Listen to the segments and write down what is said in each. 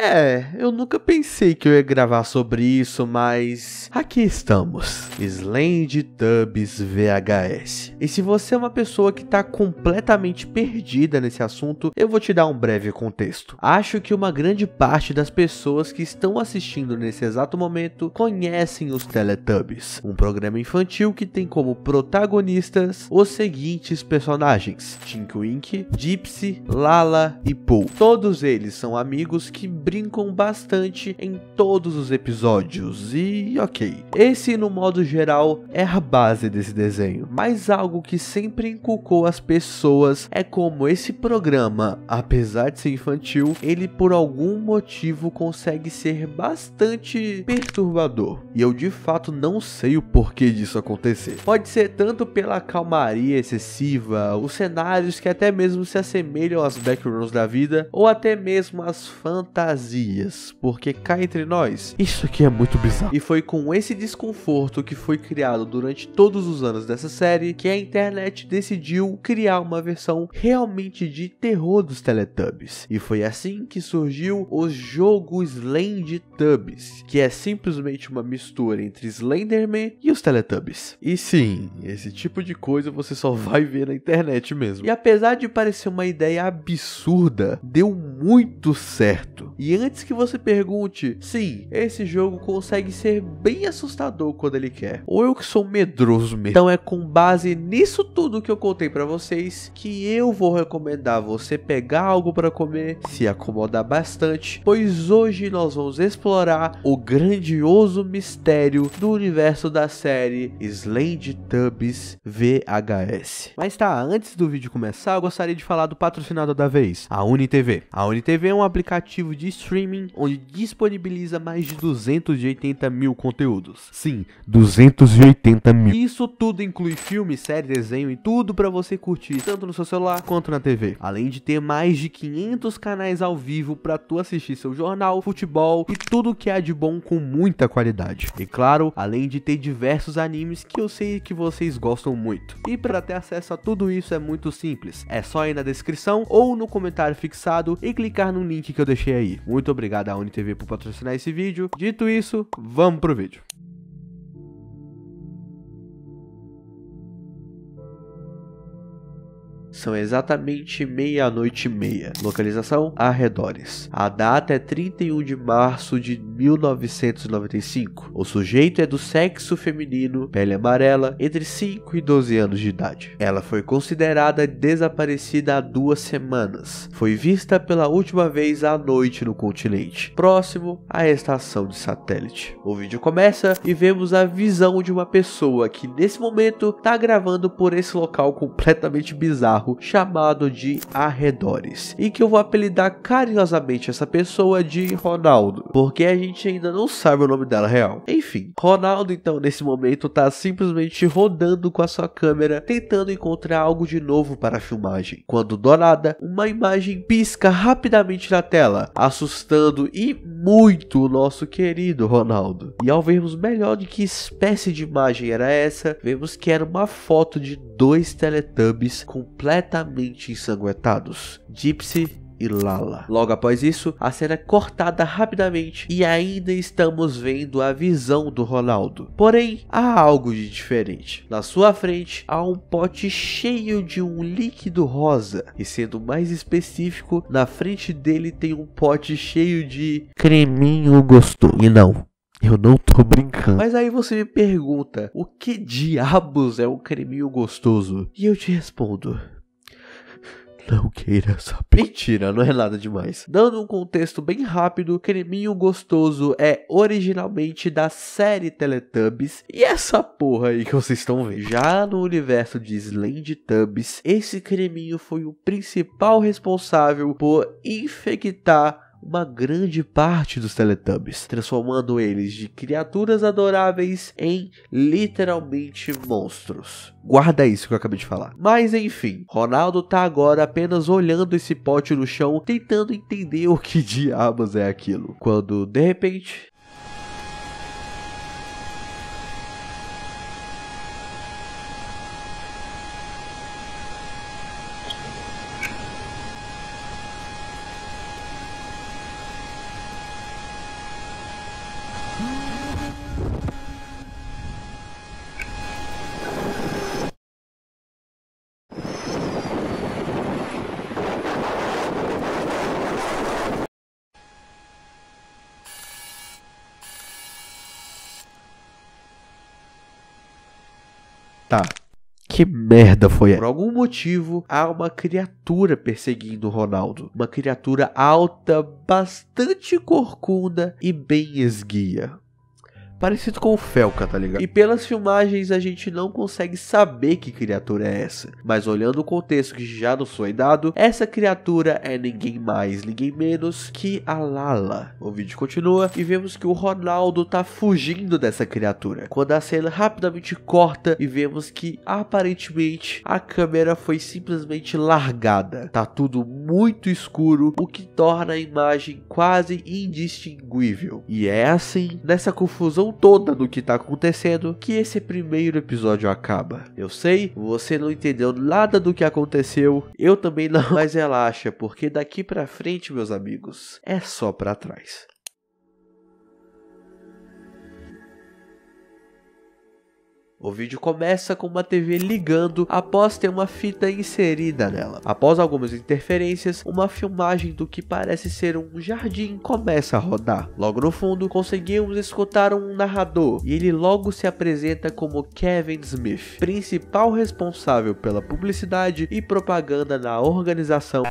É, eu nunca pensei que eu ia gravar sobre isso, mas aqui estamos. Slend Tubs VHS. E se você é uma pessoa que está completamente perdida nesse assunto, eu vou te dar um breve contexto. Acho que uma grande parte das pessoas que estão assistindo nesse exato momento conhecem os Teletubbies, um programa infantil que tem como protagonistas os seguintes personagens: Tinkwink, Gypsy, Lala e Pooh. Todos eles são amigos que brincam bastante em todos os episódios, e ok. Esse, no modo geral, é a base desse desenho, mas algo que sempre inculcou as pessoas é como esse programa, apesar de ser infantil, ele por algum motivo consegue ser bastante perturbador, e eu de fato não sei o porquê disso acontecer. Pode ser tanto pela calmaria excessiva, os cenários que até mesmo se assemelham às backgrounds da vida, ou até mesmo as fantasias vazias, porque cá entre nós, isso aqui é muito bizarro. E foi com esse desconforto que foi criado durante todos os anos dessa série que a internet decidiu criar uma versão realmente de terror dos Teletubbies. E foi assim que surgiu o jogo Slendytubbies, que é simplesmente uma mistura entre Slenderman e os Teletubbies. E sim, esse tipo de coisa você só vai ver na internet mesmo. E apesar de parecer uma ideia absurda, deu muito certo. E antes que você pergunte, sim, esse jogo consegue ser bem assustador quando ele quer. Ou eu que sou medroso mesmo. Então é com base nisso tudo que eu contei para vocês que eu vou recomendar você pegar algo para comer, se acomodar bastante, pois hoje nós vamos explorar o grandioso mistério do universo da série Slend Tubs VHS. Mas tá, antes do vídeo começar, eu gostaria de falar do patrocinador da vez, a UniTV. A UniTV é um aplicativo de de streaming, onde disponibiliza mais de 280 mil conteúdos. Sim, 280 mil. Isso tudo inclui filme, série, desenho e tudo para você curtir, tanto no seu celular quanto na TV. Além de ter mais de 500 canais ao vivo para tu assistir seu jornal, futebol e tudo que há de bom com muita qualidade. E claro, além de ter diversos animes que eu sei que vocês gostam muito. E para ter acesso a tudo isso é muito simples. É só ir na descrição ou no comentário fixado e clicar no link que eu deixei aí. Muito obrigado à UniTV por patrocinar esse vídeo. Dito isso, vamos pro vídeo. São exatamente meia-noite e meia. Localização: arredores. A data é 31 de março de 1995. O sujeito é do sexo feminino, pele amarela, entre 5 e 12 anos de idade. Ela foi considerada desaparecida há duas semanas. Foi vista pela última vez à noite no continente, próximo à estação de satélite. O vídeo começa e vemos a visão de uma pessoa que nesse momento está gravando por esse local completamente bizarro chamado de Arredores e que eu vou apelidar carinhosamente essa pessoa de Ronaldo, porque a gente ainda não sabe o nome dela real. Enfim, Ronaldo então nesse momento tá simplesmente rodando com a sua câmera tentando encontrar algo de novo para a filmagem, quando do nada uma imagem pisca rapidamente na tela, assustando e muito o nosso querido Ronaldo. E ao vermos melhor de que espécie de imagem era essa, vemos que era uma foto de dois Teletubbies completamente ensanguentados. Gypsy e Lala. Logo após isso, a cena é cortada rapidamente e ainda estamos vendo a visão do Ronaldo. Porém, há algo de diferente. Na sua frente há um pote cheio de um líquido rosa, e sendo mais específico, na frente dele tem um pote cheio de creminho gostoso. E não, eu não tô brincando. Mas aí você me pergunta: o que diabos é um creminho gostoso? E eu te respondo: não queira saber. Mentira, não é nada demais. Dando um contexto bem rápido, Creminho Gostoso é originalmente da série Teletubbies e essa porra aí que vocês estão vendo. Já no universo de Slendytubbies, esse creminho foi o principal responsável por infectar uma grande parte dos Teletubbies, transformando eles de criaturas adoráveis em literalmente monstros. Guarda isso que eu acabei de falar. Mas enfim, Ronaldo tá agora apenas olhando esse pote no chão, tentando entender o que diabos é aquilo. Quando de repente Tá. Que merda foi essa? Por algum motivo, há uma criatura perseguindo o Ronaldo. Uma criatura alta, bastante corcunda e bem esguia parecido com o Felca, tá ligado? E pelas filmagens a gente não consegue saber que criatura é essa, mas olhando o contexto que já nos foi dado, essa criatura é ninguém mais, ninguém menos que a Lala. O vídeo continua e vemos que o Ronaldo tá fugindo dessa criatura, quando a cena rapidamente corta e vemos que aparentemente a câmera foi simplesmente largada, tá tudo muito escuro, o que torna a imagem quase indistinguível. E é assim, nessa confusão noção toda do que tá acontecendo que esse primeiro episódio acaba. Eu sei, você não entendeu nada do que aconteceu, eu também não, mas relaxa, porque daqui para frente, meus amigos, é só para trás. O vídeo começa com uma TV ligando após ter uma fita inserida nela. Após algumas interferências, uma filmagem do que parece ser um jardim começa a rodar. Logo no fundo, conseguimos escutar um narrador e ele logo se apresenta como Kevin Smith, principal responsável pela publicidade e propaganda na organização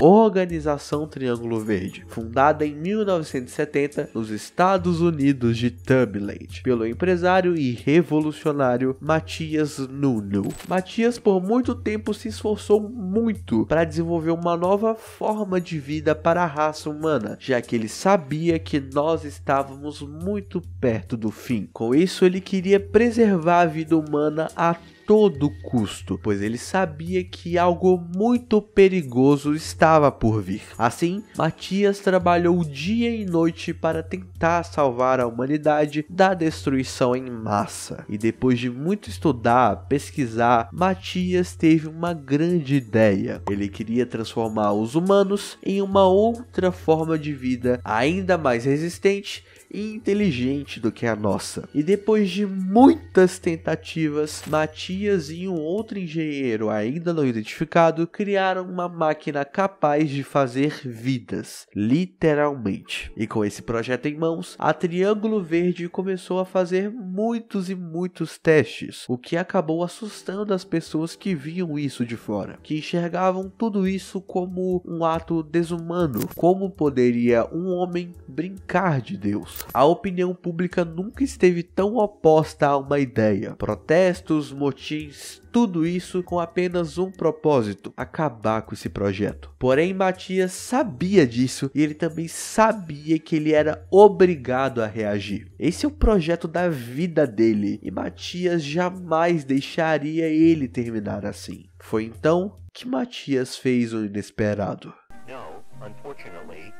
Organização Triângulo Verde, fundada em 1970 nos Estados Unidos de Tumbleland, pelo empresário e revolucionário Matias Nuno. Matias por muito tempo se esforçou muito para desenvolver uma nova forma de vida para a raça humana, já que ele sabia que nós estávamos muito perto do fim. Com isso, ele queria preservar a vida humana a todo custo, pois ele sabia que algo muito perigoso estava por vir. Assim, Matias trabalhou dia e noite para tentar salvar a humanidade da destruição em massa. E depois de muito estudar, pesquisar, Matias teve uma grande ideia. Ele queria transformar os humanos em uma outra forma de vida ainda mais resistente inteligente do que a nossa. E depois de muitas tentativas, Matias e um outro engenheiro ainda não identificado criaram uma máquina capaz de fazer vidas, literalmente. E com esse projeto em mãos, a Triângulo Verde começou a fazer muitos e muitos testes, o que acabou assustando as pessoas que viam isso de fora, que enxergavam tudo isso como um ato desumano. Como poderia um homem brincar de Deus? a opinião pública nunca esteve tão oposta a uma ideia. Protestos, motins, tudo isso com apenas um propósito: acabar com esse projeto. Porém, Matias sabia disso e ele também sabia que ele era obrigado a reagir. Esse é o projeto da vida dele e Matias jamais deixaria ele terminar assim. Foi então que Matias fez o inesperado. Não, unfortunately,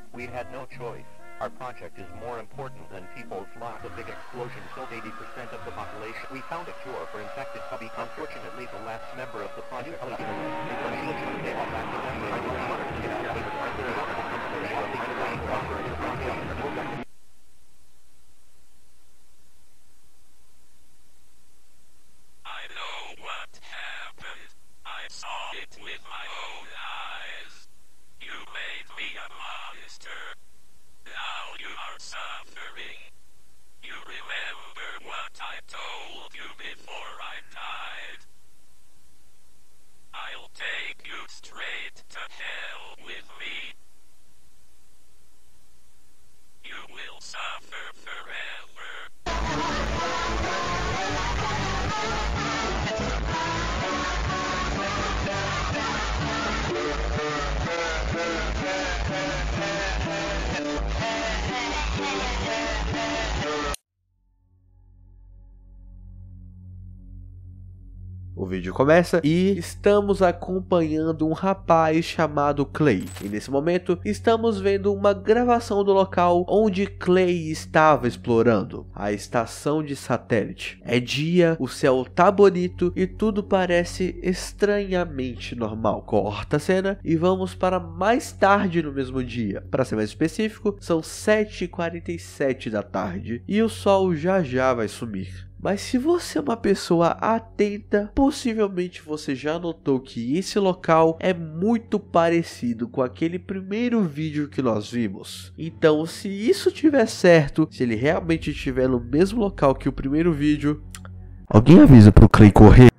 não tínhamos no Our project is more important than people's lives. A big explosion killed 80% of the population. We found a cure for infected tubby. Unfortunately, the last member of the project was vídeo começa e estamos acompanhando um rapaz chamado Clay. E nesse momento estamos vendo uma gravação do local onde Clay estava explorando, a estação de satélite. É dia, o céu tá bonito e tudo parece estranhamente normal. Corta a cena e vamos para mais tarde no mesmo dia. Para ser mais específico, são 7h47 da tarde e o sol já já vai sumir. Mas se você é uma pessoa atenta, possivelmente você já notou que esse local é muito parecido com aquele primeiro vídeo que nós vimos. Então, se isso tiver certo, se ele realmente estiver no mesmo local que o primeiro vídeo, alguém avisa pro Clay correr.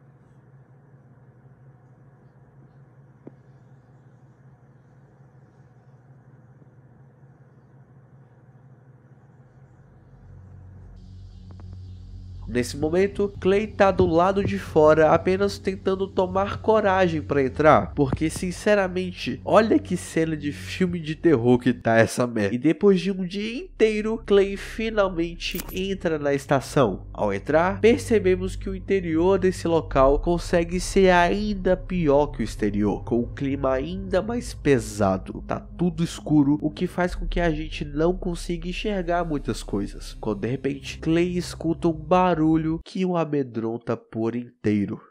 Nesse momento, Clay tá do lado de fora apenas tentando tomar coragem para entrar, porque sinceramente, olha que cena de filme de terror que tá essa merda. E depois de um dia inteiro, Clay finalmente entra na estação. Ao entrar, percebemos que o interior desse local consegue ser ainda pior que o exterior, com o clima ainda mais pesado. Tá tudo escuro, o que faz com que a gente não consiga enxergar muitas coisas. Quando de repente, Clay escuta um barulho barulho que o amedronta por inteiro.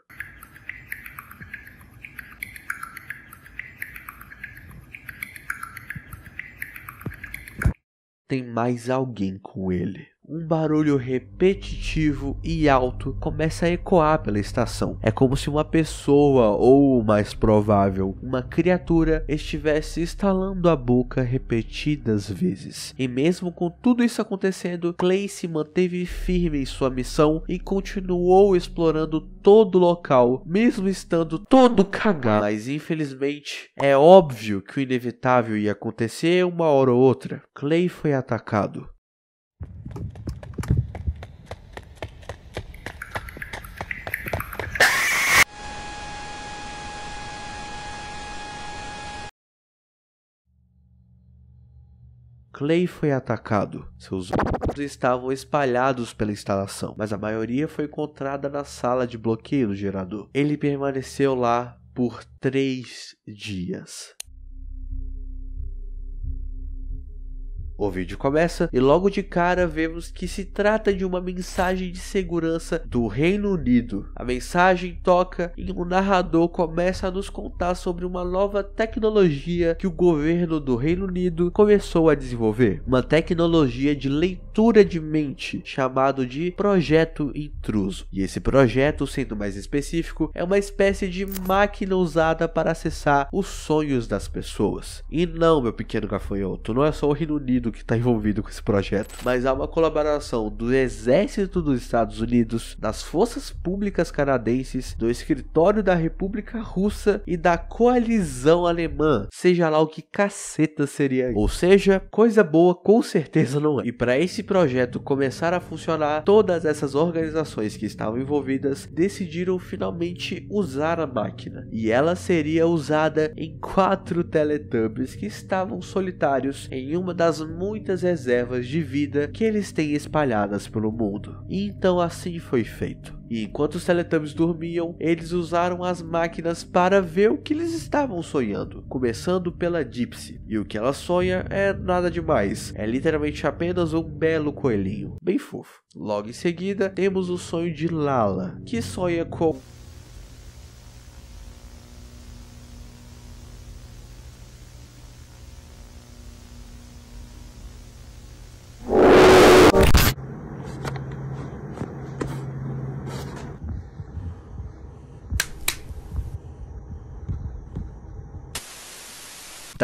Tem mais alguém com ele um barulho repetitivo e alto começa a ecoar pela estação. É como se uma pessoa, ou mais provável, uma criatura, estivesse estalando a boca repetidas vezes. E mesmo com tudo isso acontecendo, Clay se manteve firme em sua missão e continuou explorando todo o local, mesmo estando todo cagado. Mas infelizmente, é óbvio que o inevitável ia acontecer uma hora ou outra. Clay foi atacado Clay foi atacado. Seus ossos estavam espalhados pela instalação, mas a maioria foi encontrada na sala de bloqueio do gerador. Ele permaneceu lá por três dias. O vídeo começa e logo de cara vemos que se trata de uma mensagem de segurança do Reino Unido. A mensagem toca e o um narrador começa a nos contar sobre uma nova tecnologia que o governo do Reino Unido começou a desenvolver, uma tecnologia de leitura de mente chamado de projeto intruso. E esse projeto, sendo mais específico, é uma espécie de máquina usada para acessar os sonhos das pessoas. E não, meu pequeno gafanhoto, não é só o Reino Unido do que está envolvido com esse projeto, mas há uma colaboração do Exército dos Estados Unidos, das Forças Públicas Canadenses, do Escritório da República Russa e da Coalizão Alemã, seja lá o que caceta seria. Ou seja, coisa boa com certeza não é. E para esse projeto começar a funcionar, todas essas organizações que estavam envolvidas decidiram finalmente usar a máquina. E ela seria usada em quatro Teletubbies que estavam solitários em uma das muitas reservas de vida que eles têm espalhadas pelo mundo. E então assim foi feito. E enquanto os Teletubbies dormiam, eles usaram as máquinas para ver o que eles estavam sonhando, começando pela Gypsy. E o que ela sonha é nada demais, é literalmente apenas um belo coelhinho, bem fofo. Logo em seguida, temos o sonho de Lala, que sonha com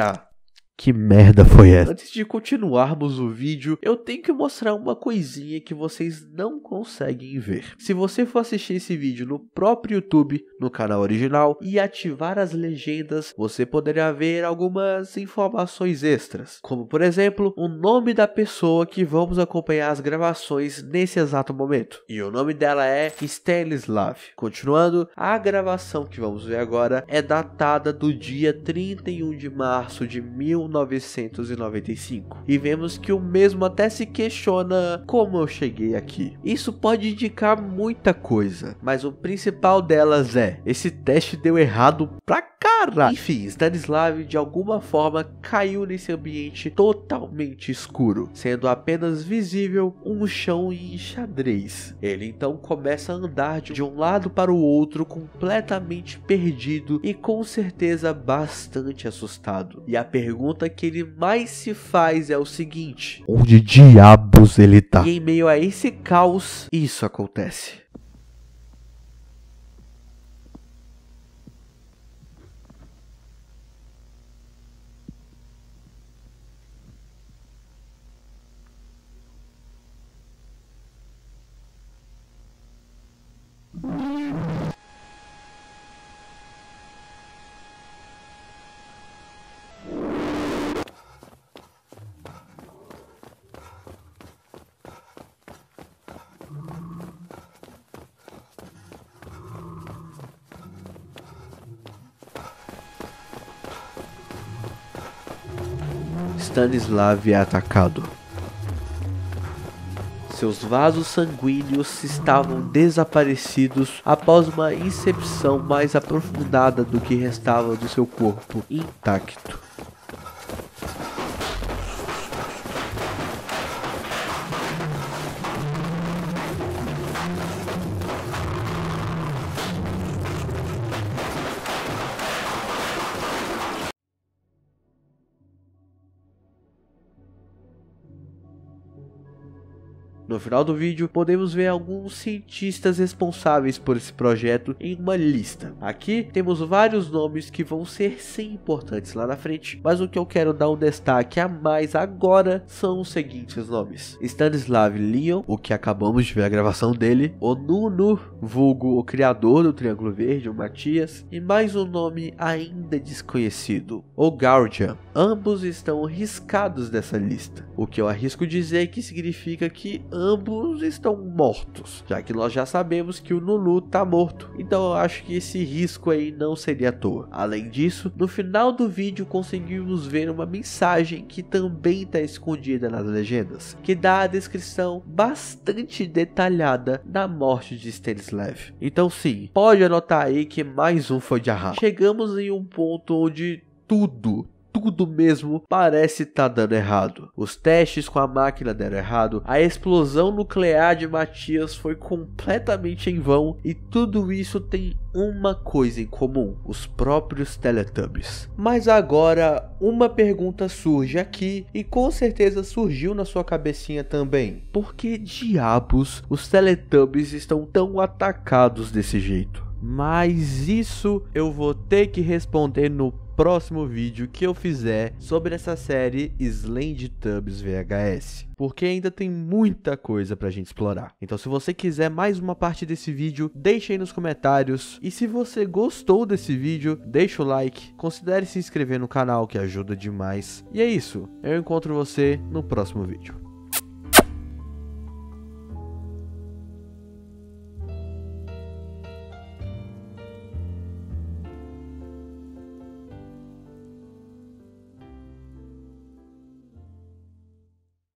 está Que merda foi essa? Antes de continuarmos o vídeo, eu tenho que mostrar uma coisinha que vocês não conseguem ver. Se você for assistir esse vídeo no próprio YouTube, no canal original, e ativar as legendas, você poderá ver algumas informações extras, como por exemplo, o nome da pessoa que vamos acompanhar as gravações nesse exato momento. E o nome dela é Stanislav. Continuando, a gravação que vamos ver agora é datada do dia 31 de março de 19 1995. E vemos que o mesmo até se questiona como eu cheguei aqui. Isso pode indicar muita coisa, mas o principal delas é: esse teste deu errado pra cara. Enfim, Stanislav de alguma forma caiu nesse ambiente totalmente escuro, sendo apenas visível um chão em xadrez. Ele então começa a andar de um lado para o outro completamente perdido e com certeza bastante assustado. E a pergunta pergunta que ele mais se faz é o seguinte: Onde diabos ele tá? E em meio a esse caos, isso acontece. Stanislav é atacado. Seus vasos sanguíneos estavam desaparecidos após uma incepção mais aprofundada do que restava do seu corpo intacto. No final do vídeo, podemos ver alguns cientistas responsáveis por esse projeto em uma lista. Aqui temos vários nomes que vão ser sem importantes lá na frente, mas o que eu quero dar um destaque a mais agora são os seguintes nomes: Stanislav Leon, o que acabamos de ver a gravação dele, o Nuno, vulgo o criador do Triângulo Verde, o Matias, e mais um nome ainda desconhecido, o Guardian. Ambos estão riscados dessa lista, o que eu arrisco dizer que significa que ambos estão mortos, já que nós já sabemos que o Nunu tá morto, então eu acho que esse risco aí não seria à toa. Além disso, no final do vídeo conseguimos ver uma mensagem que também está escondida nas legendas, que dá a descrição bastante detalhada da morte de Stanislav. Então sim, pode anotar aí que mais um foi de arrasto. Chegamos em um ponto onde tudo tudo mesmo parece estar tá dando errado. Os testes com a máquina deram errado, a explosão nuclear de Matias foi completamente em vão e tudo isso tem uma coisa em comum: os próprios Teletubbies. Mas agora, uma pergunta surge aqui e com certeza surgiu na sua cabecinha também: por que diabos os Teletubbies estão tão atacados desse jeito? Mas isso eu vou ter que responder no próximo vídeo que eu fizer sobre essa série Slend Tubs VHS, porque ainda tem muita coisa pra gente explorar. Então se você quiser mais uma parte desse vídeo, deixa aí nos comentários. E se você gostou desse vídeo, deixa o like, considere se inscrever no canal que ajuda demais. E é isso, eu encontro você no próximo vídeo.